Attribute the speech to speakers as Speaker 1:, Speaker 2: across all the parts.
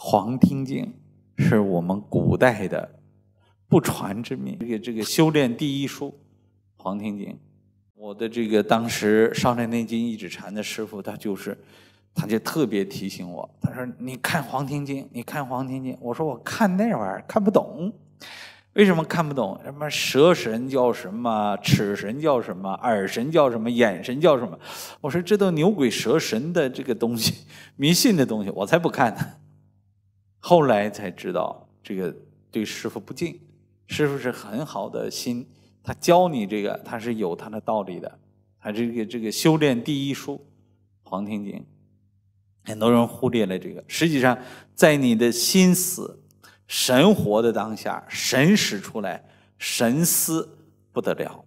Speaker 1: 黄庭经是我们古代的不传之秘，这个这个修炼第一书《黄庭经》。我的这个当时少林内经一指禅的师傅，他就是他就特别提醒我，他说：“你看黄庭经，你看黄庭经。”我说：“我看那玩意儿看不懂，为什么看不懂？什么蛇神叫什么，齿神叫什么，耳神叫什么，眼神叫什么？我说这都牛鬼蛇神的这个东西，迷信的东西，我才不看呢。”后来才知道，这个对师傅不敬。师傅是很好的心，他教你这个，他是有他的道理的。他这个这个修炼第一书《黄庭经》，很多人忽略了这个。实际上，在你的心死、神活的当下，神使出来，神思不得了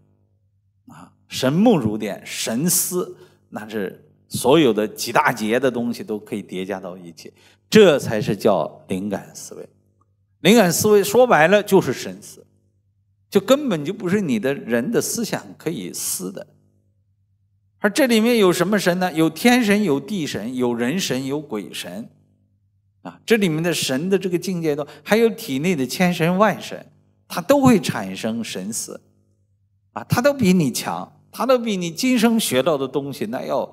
Speaker 1: 啊！神目如电，神思那是。所有的几大节的东西都可以叠加到一起，这才是叫灵感思维。灵感思维说白了就是神思，就根本就不是你的人的思想可以思的。而这里面有什么神呢？有天神，有地神，有人神，有鬼神，啊，这里面的神的这个境界都还有体内的千神万神，它都会产生神思，啊，它都比你强，它都比你今生学到的东西那要。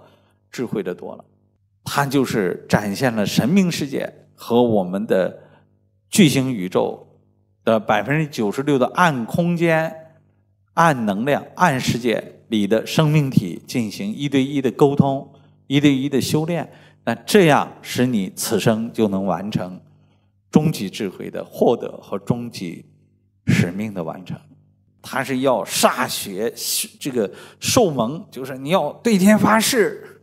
Speaker 1: 智慧的多了，它就是展现了神明世界和我们的巨型宇宙的百分之九十六的暗空间、暗能量、暗世界里的生命体进行一对一的沟通、一对一的修炼，那这样使你此生就能完成终极智慧的获得和终极使命的完成。它是要歃血，这个受盟，就是你要对天发誓。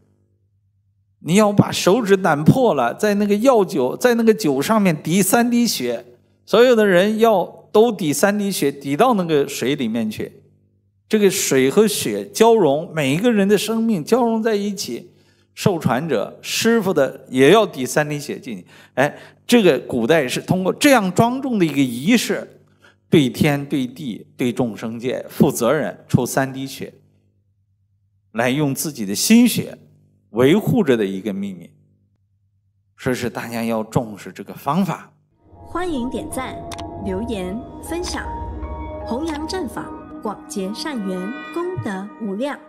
Speaker 1: 你要把手指斩破了，在那个药酒，在那个酒上面滴三滴血，所有的人要都滴三滴血，滴到那个水里面去，这个水和血交融，每一个人的生命交融在一起。受传者、师傅的也要滴三滴血进去。哎，这个古代是通过这样庄重的一个仪式，对天、对地、对众生界负责任，抽三滴血，来用自己的心血。维护着的一个秘密，说是大家要重视这个方法。欢迎点赞、留言、分享，弘扬正法，广结善缘，功德无量。